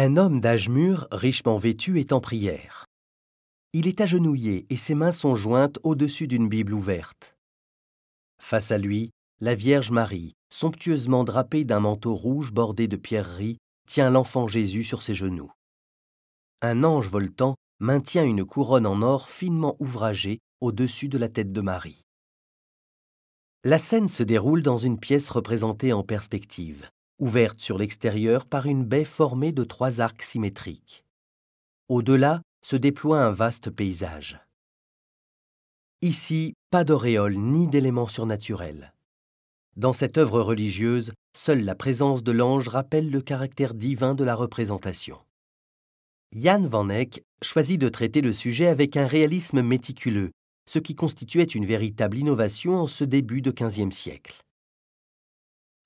Un homme d'âge mûr, richement vêtu, est en prière. Il est agenouillé et ses mains sont jointes au-dessus d'une Bible ouverte. Face à lui, la Vierge Marie, somptueusement drapée d'un manteau rouge bordé de pierreries, tient l'enfant Jésus sur ses genoux. Un ange voltant maintient une couronne en or finement ouvragée au-dessus de la tête de Marie. La scène se déroule dans une pièce représentée en perspective ouverte sur l'extérieur par une baie formée de trois arcs symétriques. Au-delà se déploie un vaste paysage. Ici, pas d'auréole ni d'éléments surnaturels. Dans cette œuvre religieuse, seule la présence de l'ange rappelle le caractère divin de la représentation. Jan van Eyck choisit de traiter le sujet avec un réalisme méticuleux, ce qui constituait une véritable innovation en ce début de XVe siècle.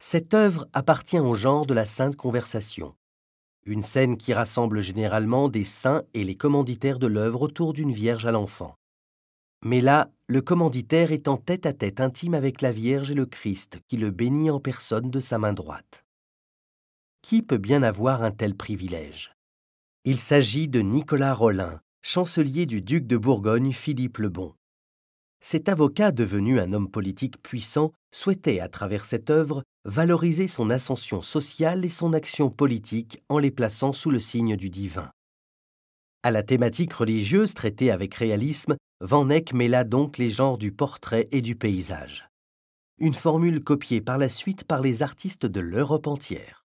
Cette œuvre appartient au genre de la sainte conversation, une scène qui rassemble généralement des saints et les commanditaires de l'œuvre autour d'une vierge à l'enfant. Mais là, le commanditaire est en tête-à-tête intime avec la Vierge et le Christ qui le bénit en personne de sa main droite. Qui peut bien avoir un tel privilège Il s'agit de Nicolas Rollin, chancelier du duc de Bourgogne Philippe le Bon cet avocat devenu un homme politique puissant souhaitait, à travers cette œuvre, valoriser son ascension sociale et son action politique en les plaçant sous le signe du divin. À la thématique religieuse traitée avec réalisme, Van Eyck mêla donc les genres du portrait et du paysage. Une formule copiée par la suite par les artistes de l'Europe entière.